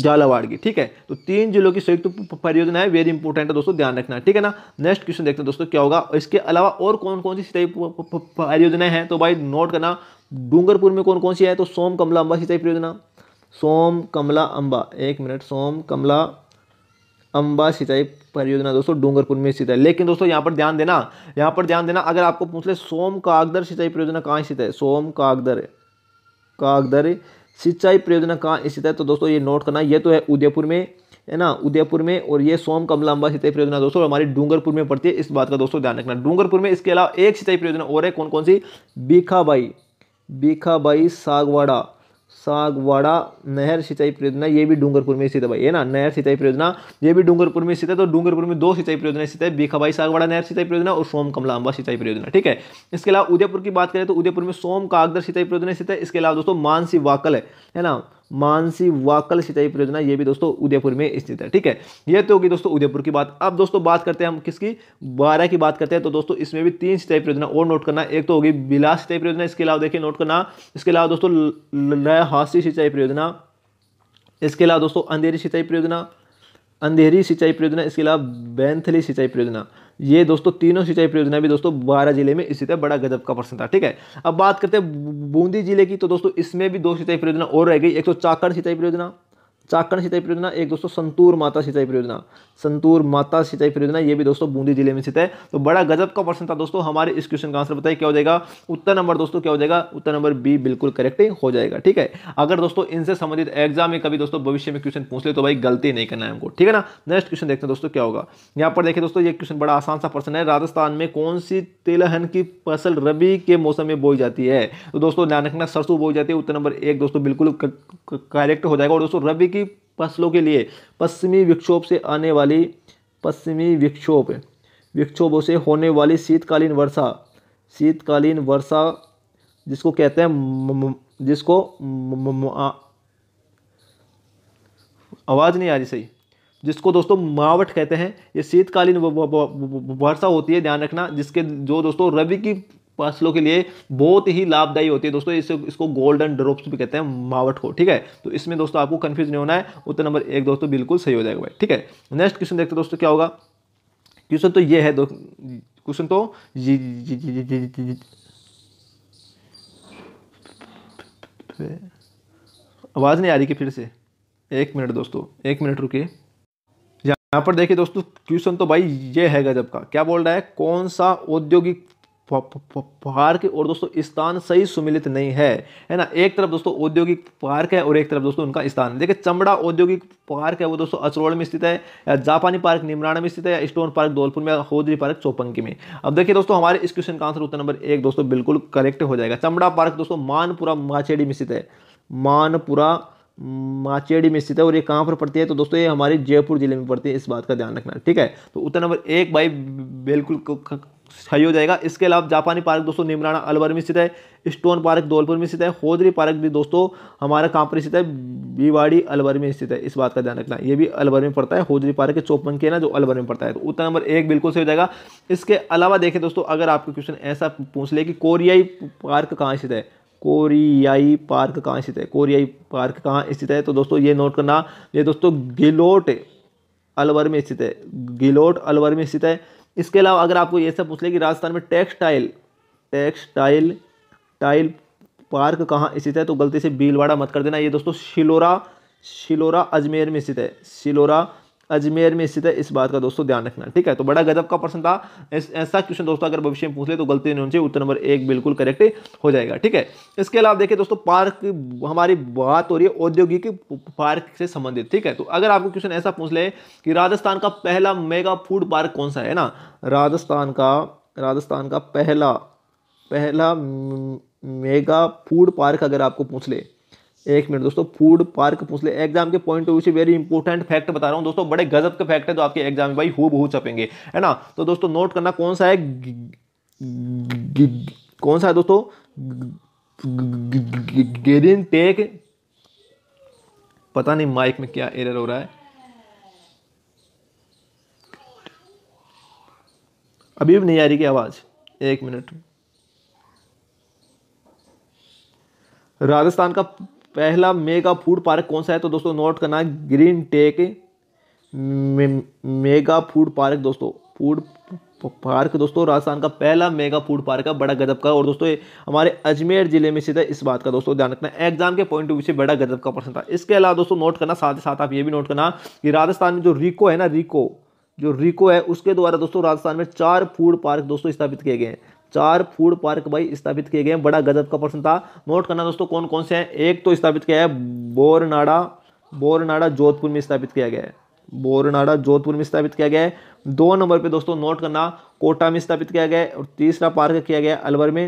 झालावाड़ की ठीक है तो तीन जिलों की संयुक्त परियोजना है वेरी इंपॉर्टेंट है दोस्तों ध्यान रखना ठीक है ना नेक्स्ट क्वेश्चन देखते हैं दोस्तों क्या होगा इसके अलावा और कौन कौन सी सिंचाई परियोजनाएं हैं तो भाई नोट करना डूंगरपुर में कौन कौन सी है तो सोम कमला अंबा सिंचाई परियोजना सोम कमला अम्बा एक मिनट सोम कमला अम्बा सिंचाई परियोजना दोस्तों डूंगरपुर में स्थित है लेकिन दोस्तों यहाँ पर ध्यान देना यहाँ पर ध्यान देना अगर आपको पूछ ले सोम कागदर सिंचाई परियोजना कहाँ स्थित है सोम कागदर कागदर सिंचाई परियोजना कहाँ स्थित है तो दोस्तों ये नोट करना ये तो है उदयपुर में है ना उदयपुर में और ये सोम कमला अंबा सिंचाई परियोजना दोस्तों हमारी डूंगरपुर में पड़ती है इस बात का दोस्तों ध्यान रखना डूंगरपुर में इसके अलावा एक सिंचाई परियोजना और है कौन कौन सी बीखाबाई बीखाबाई सागवाड़ा सागवाड़ा नहर सिंचाई परियोजना ये भी डूंगरपुर में स्थित है भाई है ना नहर सिंचाई परियोजना ये भी डूंगरपुर में स्थित है तो डूंगरपुर में दो सिंचाई परियोजना स्थित है बीखाबाई सागवाड़ा नहर सिंचाई परियोजना और सोम कमलाम्बा सिंचाई परियोजना ठीक है इसके अलावा उदयपुर की बात करें तो उदयपुर में सोम कागदर सिंचाई परियोजना स्थित है इसके अलावा दोस्तों मानसी वाकल है ना मानसी वाकल सिंचाई परियोजना ये भी दोस्तों उदयपुर में स्थित है ठीक है ये तो होगी दोस्तों उदयपुर की बात अब दोस्तों बात करते हैं हम किसकी बारह की बात करते हैं तो दोस्तों इसमें भी तीन सिंचाई परियोजना और नोट करना एक तो होगी बिलास सिंचाई परियोजना इसके अलावा देखिए नोट करना इसके अलावा दोस्तों लहासी सिंचाई परियोजना इसके अलावा दोस्तों अंधेरी सिंचाई परियोजना अंधेरी सिंचाई परियोजना इसके अलावा बैंथली सिंचाई परियोजना ये दोस्तों तीनों सिंचाई परियोजना भी दोस्तों बारह जिले में स्थित है बड़ा गजब का प्रश्न था ठीक है अब बात करते हैं बूंदी जिले की तो दोस्तों इसमें भी दो सिंचाई परियोजना और रह गई एक तो चाकड़ सिंचाई परियोजना चाकण सिंचाई परियोजना एक दोस्तों संतूर माता सिंचाई परियोजना संतूर माता सिंचाई परियोजना ये भी दोस्तों बूंदी जिले में स्थित है तो बड़ा गजब का प्रश्न था दोस्तों हमारे इस क्वेश्चन का आंसर बताइए क्या हो जाएगा उत्तर नंबर दोस्तों क्या हो जाएगा उत्तर नंबर बी बिल्कुल करेक्ट हो जाएगा ठीक है अगर दोस्तों इनसे संबंधित एग्जाम में कभी दोस्तों भविष्य में क्वेश्चन पूछ ले तो भाई गलती नहीं करना है हमको ठीक है ना नेक्स्ट क्वेश्चन देखते हैं दोस्तों क्या होगा यहाँ पर देखिए दोस्तों ये क्वेश्चन बड़ा आसान सा प्रश्न है राजस्थान में कौन सी तेलहन की फसल रबी के मौसम में बोई जाती है तो दोस्तों ध्यान रखना सरसों बोई जाती है उत्तर नंबर एक दोस्तों बिल्कुल करेक्ट हो जाएगा और दोस्तों रबी की की फसलों के लिए पश्चिमी विक्षोभ से आने वाली पश्चिमी विक्षोभ विक्षोभों से होने वाली शीतकालीन वर्षा शीतकालीन वर्षा जिसको कहते हैं जिसको आवाज़ नहीं आ रही सही जिसको दोस्तों मावट कहते हैं ये शीतकालीन वर्षा होती है ध्यान रखना जिसके जो दोस्तों रबी की फसलों के लिए बहुत ही लाभदायी होती है दोस्तों इसे इसको गोल्डन ड्रॉप्स भी कहते हैं मावट को ठीक है तो इसमें दोस्तों आपको कन्फ्यूज नहीं होना है उत्तर नंबर एक दोस्तों बिल्कुल सही हो जाएगा भाई ठीक है नेक्स्ट क्वेश्चन देखते दोस्तों क्या होगा क्वेश्चन तो ये है क्वेश्चन तो आवाज़ नहीं आ रही कि फिर से एक मिनट दोस्तों एक मिनट रुकिए यहाँ पर देखिए दोस्तों क्वेश्चन तो भाई ये है गजब का क्या बोल रहा है कौन सा औद्योगिक पार्क और दोस्तों स्थान सही सुमिलित नहीं है है ना एक तरफ दोस्तों औद्योगिक पार्क है और एक तरफ दोस्तों उनका स्थान देखिए चमड़ा औद्योगिक पार्क है वो दोस्तों असरोड़ में स्थित है या जापानी पार्क निमराणा में स्थित है या स्टोन पार्क धौलपुर में होदरी पार्क चौपंकी में अब देखिए दोस्तों हमारे इस क्वेश्चन का आंसर उत्तर नंबर एक दोस्तों बिल्कुल करेक्ट हो जाएगा चमड़ा पार्क दोस्तों मानपुरा माचेड़ी में स्थित है मानपुरा माचेड़ी में स्थित है और ये कहाँ पर पड़ती है तो दोस्तों ये हमारे जयपुर जिले में पड़ती है इस बात का ध्यान रखना ठीक है तो उत्तर नंबर एक भाई बिल्कुल सही हो जाएगा इसके अलावा जापानी पार्क दोस्तों निमराना अलवर में स्थित है स्टोन पार्क धौलपुर में स्थित है होदरी पार्क भी दोस्तों हमारा कहाँ पर स्थित है बीवाड़ी अलवर में स्थित है इस बात का ध्यान रखना ये भी अलवर में पड़ता है होदरी पार्क के चौपन के ना जो अलवर में पड़ता है तो उत्तर नंबर एक बिल्कुल सही हो जाएगा इसके अलावा देखें दोस्तों अगर आपको क्वेश्चन ऐसा पूछ ले कि कोरियाई पार्क कहाँ स्थित है कोरियाई पार्क कहाँ स्थित है कोरियाई पार्क कहाँ स्थित है तो दोस्तों ये नोट करना ये दोस्तों गिलोट अलवर में स्थित है गिलोट अलवर में स्थित है इसके अलावा अगर आपको ये सब पूछ ले कि राजस्थान में टेक्सटाइल टेक्सटाइल टाइल पार्क कहाँ स्थित है तो गलती से भीलवाड़ा मत कर देना ये दोस्तों शिलोरा शिलोरा अजमेर में स्थित है शिलोरा अजमेर में स्थित है इस बात का दोस्तों ध्यान रखना ठीक है तो बड़ा गजब का प्रश्न था ऐसा क्वेश्चन दोस्तों अगर भविष्य में पूछ ले तो गलती नहीं होनी उत्तर नंबर एक बिल्कुल करेक्ट हो जाएगा ठीक है इसके अलावा देखिए दोस्तों पार्क हमारी बात हो रही है औद्योगिक पार्क से संबंधित ठीक है तो अगर आपको क्वेश्चन ऐसा पूछ ले कि राजस्थान का पहला मेगा फूड पार्क कौन सा है ना राजस्थान का राजस्थान का पहला पहला मेगा फूड पार्क अगर आपको पूछ ले एक मिनट दोस्तों फूड पार्क पूछ ले एग्जाम के पॉइंट ऑफ व्यू से वेरी इंपॉर्टेंट फैक्ट बता रहा हूँ दोस्तों बड़े गजब के फैक्ट है जो आपके एग्जाम में भाई हु बहुत छपेंगे है ना तो दोस्तों नोट करना कौन सा है कौन सा है दोस्तों गेरिन टेक पता नहीं माइक में क्या एरर हो रहा है अभी भी नहीं आ रही की आवाज़ एक मिनट राजस्थान का पहला मेगा फूड पार्क कौन सा है तो दोस्तों नोट करना green tech mega food park दोस्तों फूड पार्क दोस्तों राजस्थान का पहला मेगा फूड पार्क है बड़ा गजब का और दोस्तों हमारे अजमेर जिले में सीधा इस बात का दोस्तों ध्यान रखना एग्जाम के पॉइंट ऑफ व्यू से बड़ा गजब का प्रश्न था इसके अलावा दोस्तों नोट करना साथ ही साथ आप ये भी नोट करना कि राजस्थान में जो रिको है ना रिको जो रिको है उसके द्वारा दोस्तों राजस्थान में चार फूड पार्क दोस्तों स्थापित किए गए हैं चार फूड पार्क भाई स्थापित किए गए हैं बड़ा गजब का प्रश्न था नोट करना दोस्तों कौन कौन से हैं एक तो स्थापित किया है बोरनाडा बोरनाडा जोधपुर में स्थापित किया गया है बोरनाडा जोधपुर में स्थापित किया गया है दो नंबर पे दोस्तों नोट करना कोटा में स्थापित किया गया है और तीसरा पार्क किया गया अलवर में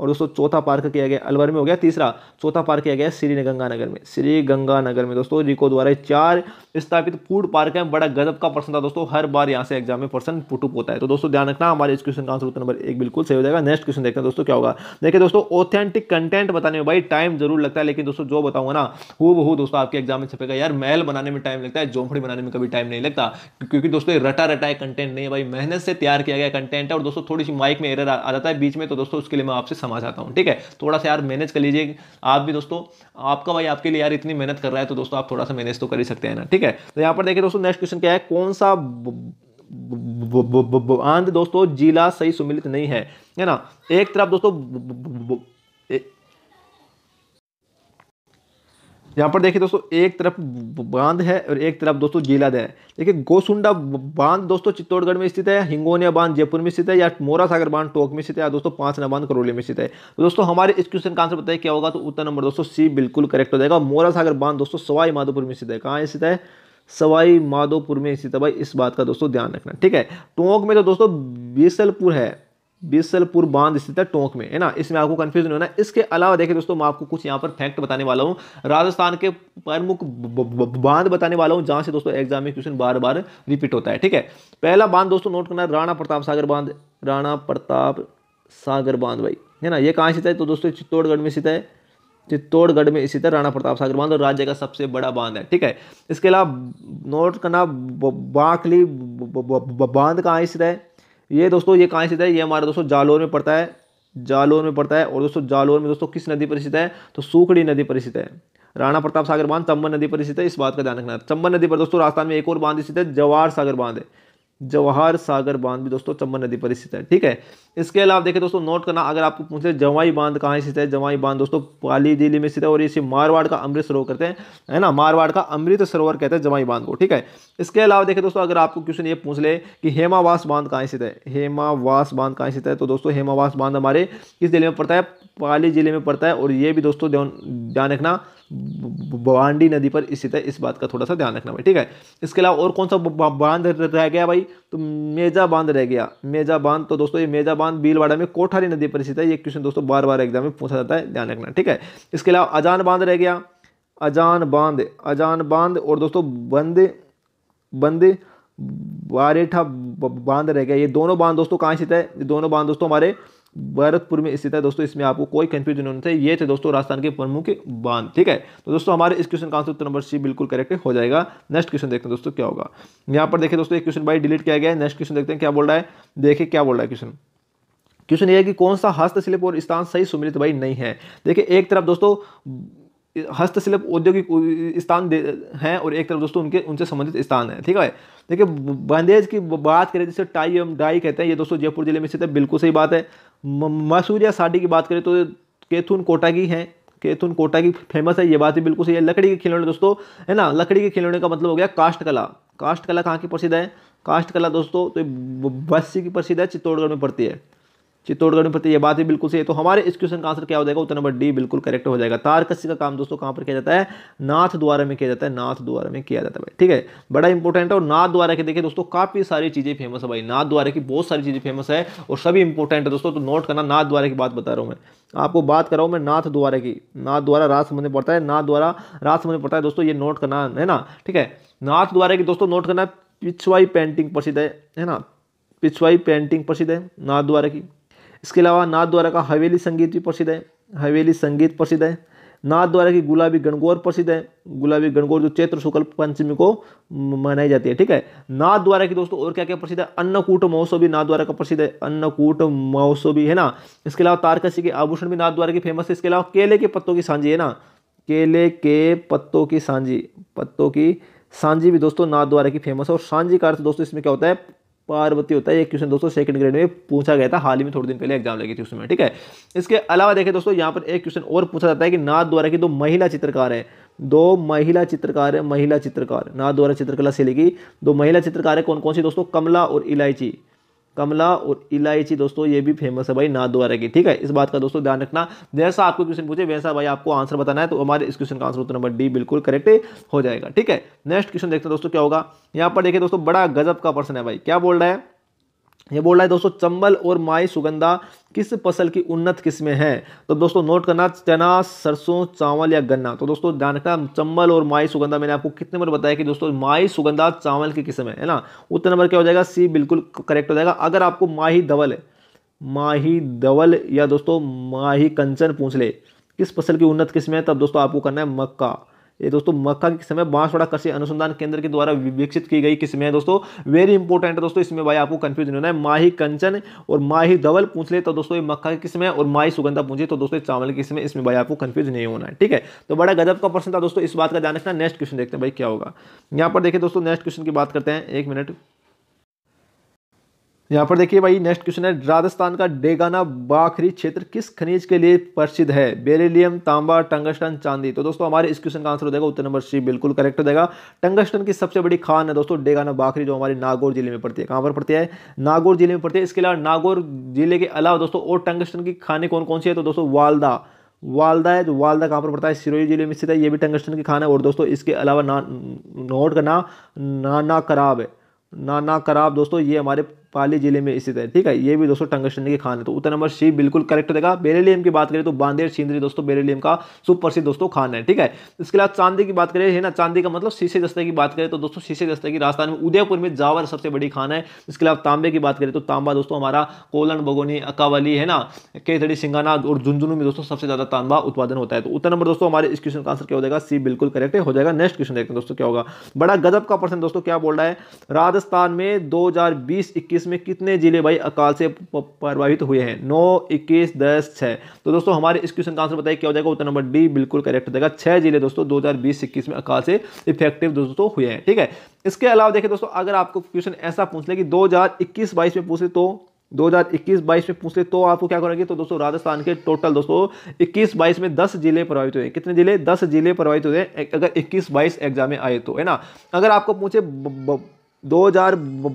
और दोस्तों चौथा पार्क किया गया अलवर में हो गया तीसरा चौथा पार्क किया गया श्री गंगानगर में श्री गंगानगर में दोस्तों रिको द्वारा चार स्थापित फूड पार्क है बड़ा गजब का प्रश्न था दोस्तों हर बार यहाँ से एग्जाम में पर्सन पुटुप होता है तो दोस्तों ध्यान रखना हमारे इस क्वेश्चन का आंसर उत्तर नंबर एक बिल्कुल सही हो जाएगा नेक्स्ट क्वेश्चन देखते हैं दोस्तों क्या होगा देखिए दोस्तों ऑथेंटिक कंटेंट बताने में भाई टाइम जरूर लगता है लेकिन दोस्तों जो बताऊंगा ना वो बहुत दोस्तों आपके एग्जाम में छपेगा यार महल बनाने में टाइम लगता है जोफड़ी बनाने में कभी टाइम नहीं लगता क्योंकि दोस्तों रटा रटा है कंटेंट नहीं है भाई मेहनत से तैयार किया गया कंटेंट है और दोस्तों थोड़ी सी माइक में एरर आ जाता है बीच में तो दोस्तों उसके लिए मैं आपसे क्षमा चाहता हूँ ठीक है थोड़ा सा यार मैनेज कर लीजिए आप भी दोस्तों आपका भाई आपके लिए यार इतनी मेहनत कर रहा है तो दोस्तों आप थोड़ा सा मैनेज तो कर ही सकते हैं ना ठीक है तो यहाँ पर देखिए दोस्तों नेक्स्ट क्वेश्चन क्या है कौन सा आंध दोस्तों जिला सही सुमिलित नहीं है है ना एक तरफ दोस्तों यहाँ पर देखिए दोस्तों एक तरफ बांध है और एक तरफ दोस्तों जिला है देखिए गोसुंडा बांध दोस्तों चित्तौड़गढ़ में स्थित है हिंगोनिया बांध जयपुर में स्थित है या मोरा सागर बांध टोक में स्थित है या दोस्तों पांचना बांध करोली में स्थित है तो दोस्तों हमारे इस क्वेश्चन का आंसर बताए क्या होगा तो उत्तर नंबर दोस्तों सी बिल्कुल करेक्ट हो जाएगा मोरा सागर बांध दोस्तों सवाई माधोपुर में स्थित है कहाँ स्थित है सवाई माधोपुर में स्थित है भाई इस बात का दोस्तों ध्यान रखना ठीक है टोंक में तो दोस्तों बीसलपुर है बीसलपुर बांध स्थित है टोंक में है ना इसमें आपको कन्फ्यूजन होना इसके अलावा देखिए दोस्तों मैं आपको कुछ यहाँ पर फैक्ट बताने वाला हूँ राजस्थान के प्रमुख बांध बताने वाला हूँ जहाँ से दोस्तों एग्जाम में क्वेश्चन बार बार रिपीट होता है ठीक है पहला बांध दोस्तों नोट करना राणा प्रताप सागर बांध राणा प्रताप सागर बांध भाई है ना ये कहाँ स्थित है तो दोस्तों चित्तौड़गढ़ में स्थित है चित्तौड़गढ़ में स्थित है राणा प्रताप सागर बांध और राज्य का सबसे बड़ा बांध है ठीक है इसके अलावा नोट करना बाखली बांध कहाँ स्थित है ये दोस्तों ये कहाँ स्थित है ये हमारा दोस्तों जालोर में पड़ता है जालोर में पड़ता है और दोस्तों जालोर में दोस्तों किस नदी पर स्थित है तो सूखड़ी नदी पर स्थित है राणा प्रताप सागर बांध चंबन नदी पर स्थित है इस बात का ध्यान रखना चंबन नदी पर दोस्तों राजस्थान में एक और बांध स्थित है जवाहर सागर बांध है जवाहर सागर बांध भी दोस्तों चंबन नदी पर स्थित है ठीक है इसके अलावा देखें दोस्तों नोट करना अगर आपको पूछे जवाई बांध कहाँ स्थित है जवाई बांध दोस्तों पाली जिले में स्थित है और इसे मारवाड़ का अमृत सरोवर कहते हैं है ना मारवाड़ का अमृत सरोवर कहते हैं जवाई बांध को ठीक है इसके अलावा देखें दोस्तों अगर आपको क्वेश्चन ये पूछ ले कि हेमावास बांध कहाँ स्थित है हेमावास बांध कहाँ स्थित है तो दोस्तों हेमावास बांध हमारे किस जिले में पड़ता है पाली जिले में पड़ता है और ये भी दोस्तों ध्यान रखना भवानी नदी पर स्थित है इस बात का थोड़ा सा ध्यान रखना भाई ठीक है इसके अलावा और कौन सा बांध रह गया भाई तो मेजा बांध रह गया मेजा बांध तो दोस्तों ये मेजा बांध बांध बीलवाड़ा में कोठारी नदी पर स्थित है ये क्वेश्चन दोस्तों बार बार एग्जाम में पूछा जाता है ध्यान रखना ठीक है इसके अलावा अजान बांध रह गया अजान बांध अजान बांध और दोस्तों बंद बंद बारेठा बांध रह गया ये दोनों बांध दोस्तों कहाँ स्थित है ये दोनों बांध दोस्तों हमारे भरतपुर में स्थित है दोस्तों इसमें आपको कोई कंफ्यूजन होना चाहिए ये थे दोस्तों राजस्थान के प्रमुख बांध ठीक है तो दोस्तों हमारे इस क्वेश्चन का आंसर उत्तर नंबर सी बिल्कुल करेक्ट हो जाएगा नेक्स्ट क्वेश्चन देखते हैं दोस्तों क्या होगा यहाँ पर देखें दोस्तों एक क्वेश्चन भाई डिलीट किया गया है नेक्स्ट क्वेश्चन देखते हैं क्या बोल रहा है देखिए क्या बोल रहा है क्वेश्चन क्वेश्चन ये है कि कौन सा हस्तशिल्प और स्थान सही सुमिलित भाई नहीं है देखिए एक तरफ दोस्तों हस्तशिल्प औद्योगिक स्थान हैं और एक तरफ दोस्तों उनके उनसे संबंधित स्थान है ठीक है देखिए बंदेज की बात करें जैसे टाई एवं डाई कहते हैं ये दोस्तों जयपुर जिले में स्थित है बिल्कुल सही बात है मसूर या साड़ी की बात करें तो केथुन कोटा की है केथुन कोटा की फेमस है ये बात भी बिल्कुल सही है लकड़ी के खिलौने दोस्तों है ना लकड़ी के खिलौने का मतलब हो गया काष्ट कला काष्ट कला कहाँ की प्रसिद्ध है काष्ट कला दोस्तों तो बस्सी की प्रसिद्ध है चित्तौड़गढ़ में पड़ती है चित्तौड़गढ़ में प्रति है बात भी बिल्कुल सही है तो हमारे इस क्वेश्चन का आंसर क्या हो जाएगा उत्तर नंबर डी बिल्कुल करेक्ट हो जाएगा तारकसी का काम दोस्तों कहाँ पर किया जाता है नाथ द्वारा में किया जाता है नाथ द्वारा में किया जाता है ठीक है बड़ा इंपॉर्टेंट है और नाथ द्वारा के देखिए दोस्तों काफ़ी सारी चीज़ें फेमस है भाई नाथ द्वारा की बहुत सारी चीज़ें फेमस है और सभी इंपॉर्टेंट है दोस्तों तो नोट करना नाथ द्वारा की बात बता रहा हूँ मैं आपको बात कर रहा हूँ मैं नाथ द्वारा की नाथ द्वारा रात संबंध में पड़ता है नाथ द्वारा रात संबंध पड़ता है दोस्तों ये नोट करना है ना ठीक है नाथ द्वारा की दोस्तों नोट करना पिछवाई पेंटिंग प्रसिद्ध है है ना पिछवाई पेंटिंग प्रसिद्ध है नाथ द्वारा की इसके अलावा नाथ द्वारा का हवेली संगीत भी प्रसिद्ध है हवेली संगीत प्रसिद्ध है नाथ द्वारा की गुलाबी गणगौर प्रसिद्ध है गुलाबी गणगौर जो चैत्र शुक्ल पंचमी को मनाई जाती है ठीक है नाथ द्वारा की दोस्तों और क्या क्या प्रसिद्ध है अन्नकूट महोत्सव भी नाथ द्वारा का प्रसिद्ध है अन्नकूट महोत्सव भी है ना इसके अलावा तारकसी के आभूषण भी नाथ द्वारा की फेमस है इसके अलावा केले के पत्तों की सांझी है ना केले के पत्तों की सांझी पत्तों की सांझी भी दोस्तों नाथ द्वारा की फेमस है और सांझी का अर्थ दोस्तों इसमें क्या होता है पार्वती होता है ये क्वेश्चन दोस्तों सेकंड ग्रेड में पूछा गया था हाल ही में थोड़े दिन पहले एग्जाम लगी थी उसमें ठीक है इसके अलावा देखें दोस्तों यहाँ पर एक क्वेश्चन और पूछा जाता है कि नाथ द्वारा की दो महिला चित्रकार है दो महिला चित्रकार है महिला चित्रकार नाथ द्वारा चित्रकला से लेगी दो महिला चित्रकार है कौन कौन सी दोस्तों कमला और इलायची कमला और इलायची दोस्तों ये भी फेमस है भाई नाथद्वारा की ठीक है इस बात का दोस्तों ध्यान रखना जैसा आपको क्वेश्चन पूछे वैसा भाई आपको आंसर बताना है तो हमारे इस क्वेश्चन का आंसर उत्तर नंबर डी बिल्कुल करेक्ट हो जाएगा ठीक है नेक्स्ट क्वेश्चन देखते हैं दोस्तों क्या होगा यहाँ पर देखिए दोस्तों बड़ा गजब का पर्सन है भाई क्या बोल रहा है ये बोल रहा है दोस्तों चंबल और माई सुगंधा किस फसल की उन्नत किस्में हैं तो दोस्तों नोट करना चना सरसों चावल या गन्ना तो दोस्तों ध्यान रखना चंबल और माई सुगंधा मैंने आपको कितने नंबर बताया कि दोस्तों माई सुगंधा चावल की किस्म है ना उत्तर नंबर क्या हो जाएगा सी बिल्कुल करेक्ट हो जाएगा अगर आपको माही धवल माही धवल या दोस्तों माही कंचन पूछ ले किस फसल की उन्नत किस्म है तब दोस्तों आपको करना है मक्का ये दोस्तों मक्का के समय बांसवाड़ा कृषि अनुसंधान केंद्र के द्वारा विकसित की गई किस्म है दोस्तों वेरी इंपॉर्टेंट है दोस्तों इसमें भाई आपको कंफ्यूजन होना है माही कंचन और माही धवल पूछ ले तो दोस्तों ये मक्का की किस्म है और माही सुगंधा पूछे तो दोस्तों चावल की किस्म इसमें भाई आपको कंफ्यूज नहीं होना है ठीक है तो बड़ा गजब का प्रश्न था दोस्तों इस बात का ध्यान रखना नेक्स्ट क्वेश्चन देखते हैं भाई क्या होगा यहाँ पर देखिए दोस्तों नेक्स्ट क्वेश्चन की बात करते हैं एक मिनट यहाँ पर देखिए भाई नेक्स्ट क्वेश्चन है राजस्थान का डेगाना बाखरी क्षेत्र किस खनिज के लिए प्रसिद्ध है बेरिलियम तांबा टंगस्टन चांदी तो दोस्तों हमारे इस क्वेश्चन का आंसर हो जाएगा उत्तर नंबर सी बिल्कुल करेक्ट हो जाएगा टंगस्टन की सबसे बड़ी खान है दोस्तों डेगाना बाखरी जो हमारे नागौर जिले में पड़ती है कहाँ पर पड़ती है नागौर जिले में पड़ती है इसके अलावा नागौर जिले के अलावा दोस्तों और टंगस्टन की खाने कौन कौन सी है तो दोस्तों वालदा वालदा है जो तो वालदा कहाँ पर पड़ता है सिरोही जिले में स्थित है ये भी टंगस्टन की खान है और दोस्तों इसके अलावा ना नोट का नाम नाना कराब है नाना कराब दोस्तों ये हमारे पाली जिले में स्थित है ठीक है ये भी दोस्तों टंगस्टन के खान है तो उत्तर नंबर सी बिल्कुल करेक्ट रहेगा बेरेलीम की बात करें तो बांदेर सिंदरी दोस्तों बेरेलीम का सुप्रसिद्ध दोस्तों खान है ठीक है इसके अलावा चांदी की बात करें है ना चांदी का मतलब शीशे दस्ते की बात करें तो दोस्तों शीशे दस्ते की राजस्थान में उदयपुर में जावर सबसे बड़ी खान है इसके अलावा तांबे की बात करें तो तांबा दोस्तों हमारा कोलन बगोनी अकावली है ना केतड़ी सिंगाना और झुंझुनू में दोस्तों सबसे ज्यादा तांबा उत्पादन होता है तो उत्तर नंबर दोस्तों हमारे इस क्वेश्चन का आंसर क्या हो जाएगा सी बिल्कुल करेक्ट हो जाएगा नेक्स्ट क्वेश्चन देखते हैं दोस्तों क्या होगा बड़ा गजब का प्रश्न दोस्तों क्या बोल रहा है राजस्थान में दो हजार इसमें कितने जिले भाई अकाल से प्रभावित हुए हैं नौ इक्कीस दस छः तो दोस्तों हमारे इस क्वेश्चन का आंसर बताइए क्या हो जाएगा उत्तर नंबर डी बिल्कुल करेक्ट हो जाएगा छः जिले दोस्तों दो हज़ार में अकाल से इफेक्टिव दोस्तों हुए हैं ठीक है इसके अलावा देखिए दोस्तों अगर आपको क्वेश्चन ऐसा पूछ लें कि दो हज़ार में पूछे तो 2021-22 में पूछ ले तो आपको क्या करेंगे तो दोस्तों राजस्थान के टोटल दोस्तों 21-22 में 10 जिले प्रभावित हुए कितने जिले 10 जिले प्रभावित हुए अगर 21-22 एग्जाम में आए तो है ना अगर आपको पूछे 2022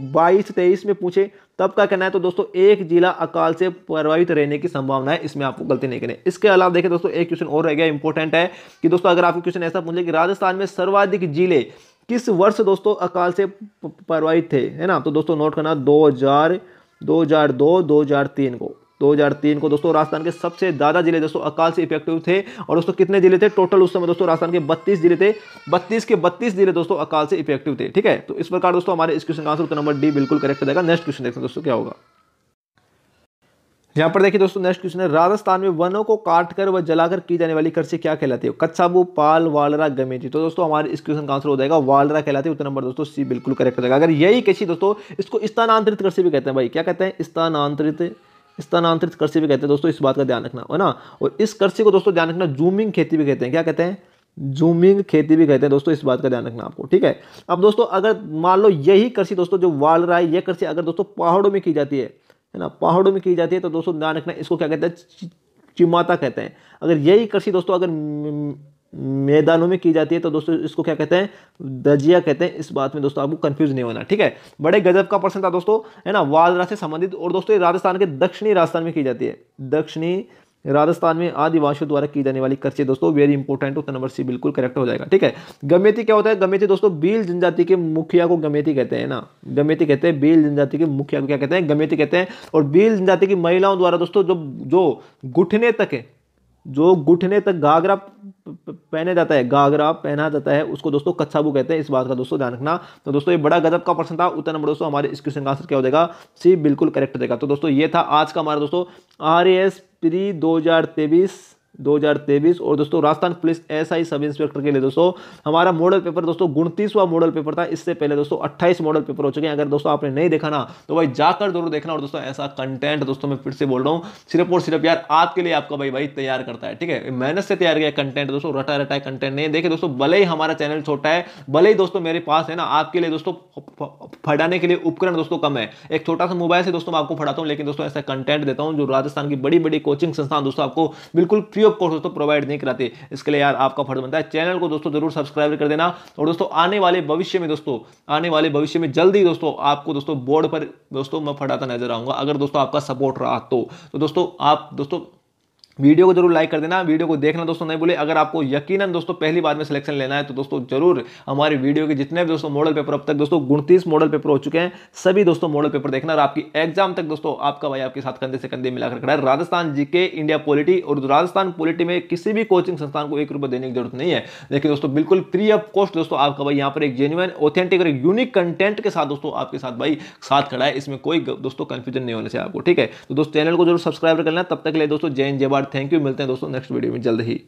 23 में पूछे तब का कहना है तो दोस्तों एक जिला अकाल से प्रभावित रहने की संभावना है इसमें आपको गलती नहीं करनी इसके अलावा देखें दोस्तों एक क्वेश्चन और रह गया इंपॉर्टेंट है कि दोस्तों अगर आपको क्वेश्चन ऐसा पूछे कि राजस्थान में सर्वाधिक जिले किस वर्ष दोस्तों अकाल से प्रभावित थे है ना तो दोस्तों नोट करना दो हजार दो हजार दो दो हजार तीन को 2003 को दोस्तों राजस्थान के सबसे ज़्यादा जिले दोस्तों अकाल से इफेक्टिव थे और दोस्तों कितने जिले थे टोटल उस समय दोस्तों राजस्थान के 32 जिले थे 32 के 32 जिले दोस्तों अकाल से इफेक्टिव थे ठीक है तो इस प्रकार दोस्तों हमारे इस क्वेश्चन का आंसर नंबर डी बिल्कुल करेक्ट रहेगा नेक्स्ट क्वेश्चन देखते हैं दोस्तों क्या होगा यहाँ पर देखिए दोस्तों नेक्स्ट क्वेश्चन है राजस्थान में वनों को काटकर व जलाकर की जाने वाली कृषि क्या कहलाती है कच्छाबू पाल वालरा गमेजी तो दोस्तों हमारे इस क्वेश्चन का आंसर हो जाएगा वालरा कहलाती है उत्तर नंबर दोस्तों सी बिल्कुल करेक्ट रहेगा अगर यही कृषि दोस्तों इसको स्थानांतरित कृषि भी कहते हैं भाई क्या कहते हैं स्थानांतरित स्थानांतरित कृषि भी कहते हैं दोस्तों इस बात का ध्यान रखना है ना और इस कृषि को दोस्तों ध्यान रखना जूमिंग खेती भी कहते हैं क्या कहते हैं जूमिंग खेती भी कहते हैं दोस्तों इस बात का ध्यान रखना आपको ठीक है अब दोस्तों अगर मान लो यही कृषि दोस्तों जो वाल रहा है यह कृषि अगर दोस्तों पहाड़ों में की जाती है है ना पहाड़ों में की जाती है तो दोस्तों ध्यान रखना इसको क्या कहते हैं चिमाता कहते हैं अगर यही कृषि दोस्तों अगर मैदानों में की जाती है तो दोस्तों इसको क्या कहते हैं दजिया कहते हैं इस बात में दोस्तों आपको कंफ्यूज नहीं होना ठीक है बड़े गजब का प्रश्न था दोस्तों है ना वाजरा से संबंधित और दोस्तों राजस्थान के दक्षिणी राजस्थान में की जाती है दक्षिणी राजस्थान में आदिवासियों द्वारा की जाने वाली कर्चे दोस्तों वेरी इंपॉर्टेंट उत्तर नंबर सी बिल्कुल करेक्ट हो जाएगा ठीक है गमेती क्या होता है गमेती दोस्तों बील जनजाति के मुखिया को गमेती कहते हैं ना गमेती कहते हैं बील जनजाति के मुखिया को क्या कहते हैं गमेती कहते हैं और बील जनजाति की महिलाओं द्वारा दोस्तों जो जो घुटने तक है जो घुटने तक घाघरा पहने जाता है घाघरा पहना जाता है उसको दोस्तों कच्छाबू कहते हैं इस बात का दोस्तों ध्यान रखना तो दोस्तों ये बड़ा गजब का प्रश्न था उतना नंबर दोस्तों हमारे इस क्वेश्चन का आंसर क्या हो जाएगा सी बिल्कुल करेक्ट हो जाएगा तो दोस्तों ये था आज का हमारा दोस्तों आर एस प्री दो हज़ार तेईस 2023 और दोस्तों Rajasthan police SI sub inspector के लिए दोस्तों हमारा मॉडल पेपर दोस्तों उनतीसवा मॉडल पेपर था इससे पहले दोस्तों 28 मॉडल पेपर हो चुके हैं अगर दोस्तों आपने नहीं देखा ना तो भाई जाकर जरूर देखना और दोस्तों ऐसा कंटेंट दोस्तों मैं फिर से बोल रहा हूँ सिर्फ और सिर्फ यार आपके लिए आपका भाई भाई तैयार करता है ठीक है मेहनत से तैयार किया कंटेंट दोस्तों रटा रटा कंटेंट नहीं देखे दोस्तों भले ही हमारा चैनल छोटा है भले ही दोस्तों मेरे पास है ना आपके लिए दोस्तों फटाने के लिए उपकरण दोस्तों कम है एक छोटा सा मोबाइल से दोस्तों मैं आपको फटाता हूँ लेकिन दोस्तों ऐसा कंटेंट देता हूँ जो राजस्थान की बड़ी बड़ी कोचिंग संस्थान दोस्तों आपको बिल्कुल फ्री ऑफ कॉस्ट दोस्तों प्रोवाइड नहीं कराते इसके लिए यार आपका फर्ज बनता है चैनल को दोस्तों जरूर सब्सक्राइब कर देना और दोस्तों आने वाले भविष्य में दोस्तों आने वाले भविष्य में जल्दी दोस्तों आपको दोस्तों बोर्ड पर दोस्तों मैं फटाता नजर आऊंगा अगर दोस्तों आपका सपोर्ट रहा तो, तो दोस्तों आप दोस्तों वीडियो को जरूर लाइक कर देना वीडियो को देखना दोस्तों नहीं बोले अगर आपको यकीनन दोस्तों पहली बार में सिलेक्शन लेना है तो दोस्तों जरूर हमारे वीडियो के जितने भी दोस्तों मॉडल पेपर अब तक दोस्तों गुणतीस मॉडल पेपर हो चुके हैं सभी दोस्तों मॉडल पेपर देखना और आपकी एग्जाम तक दोस्तों आपका भाई आपके साथ कंधे से कंधे मिलाकर खड़ा है राजस्थान जीके इंडिया पॉलिटी और राजस्थान पॉलिटी में किसी भी कोचिंग संस्थान को एक रुपये देने की जरूरत नहीं है लेकिन दोस्तों बिल्कुल फ्री ऑफ कॉस्ट दोस्तों आपका भाई यहाँ पर एक जेन्युन ऑथेंटिक और यूनिक कंटेंट के साथ दोस्तों आपके साथ भाई साथ खड़ा है इसमें कोई दोस्तों कंफ्यूजन नहीं होने से आपको ठीक है तो दोस्तों चैनल को जरूर सब्सक्राइब कर लेना तब तक ले दोस्तों जैन जयवाड़ थैंक यू मिलते हैं दोस्तों नेक्स्ट वीडियो में जल्द ही